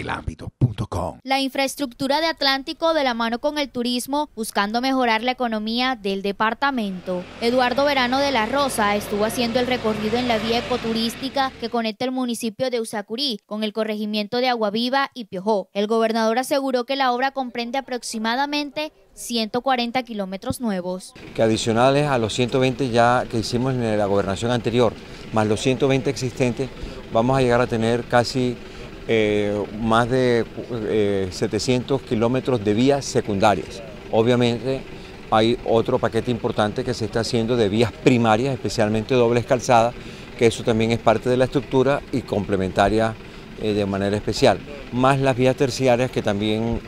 elámbito.com. La infraestructura de Atlántico de la mano con el turismo, buscando mejorar la economía del departamento. Eduardo Verano de la Rosa estuvo haciendo el recorrido en la vía ecoturística que conecta el municipio de Usacurí con el corregimiento de Aguaviva y Piojó. El gobernador aseguró que la obra comprende aproximadamente 140 kilómetros nuevos. Que adicionales a los 120 ya que hicimos en la gobernación anterior, más los 120 existentes, vamos a llegar a tener casi eh, más de 700 eh, kilómetros de vías secundarias. Obviamente hay otro paquete importante que se está haciendo de vías primarias, especialmente dobles calzadas, que eso también es parte de la estructura y complementaria eh, de manera especial. Más las vías terciarias que también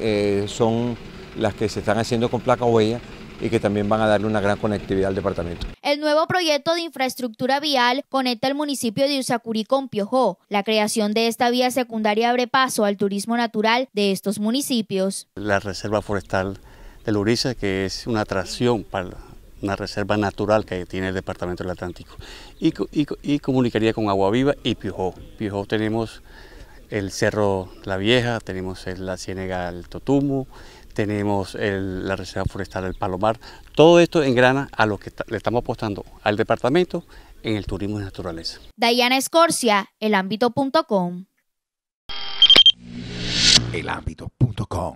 son las que se están haciendo con placa huella, y que también van a darle una gran conectividad al departamento. El nuevo proyecto de infraestructura vial conecta el municipio de Usacurí con Piojó. La creación de esta vía secundaria abre paso al turismo natural de estos municipios. La reserva forestal de Luriza, que es una atracción para una reserva natural que tiene el departamento del Atlántico, y, comunicaría con Agua Viva y Piojó. Piojó tenemos el Cerro La Vieja, tenemos la Ciénaga del Totumo, tenemos la Reserva Forestal del Palomar. Todo esto engrana a lo que le estamos apostando al departamento en el turismo de naturaleza. Dayana Escorcia, elambito.com. Elambito.com.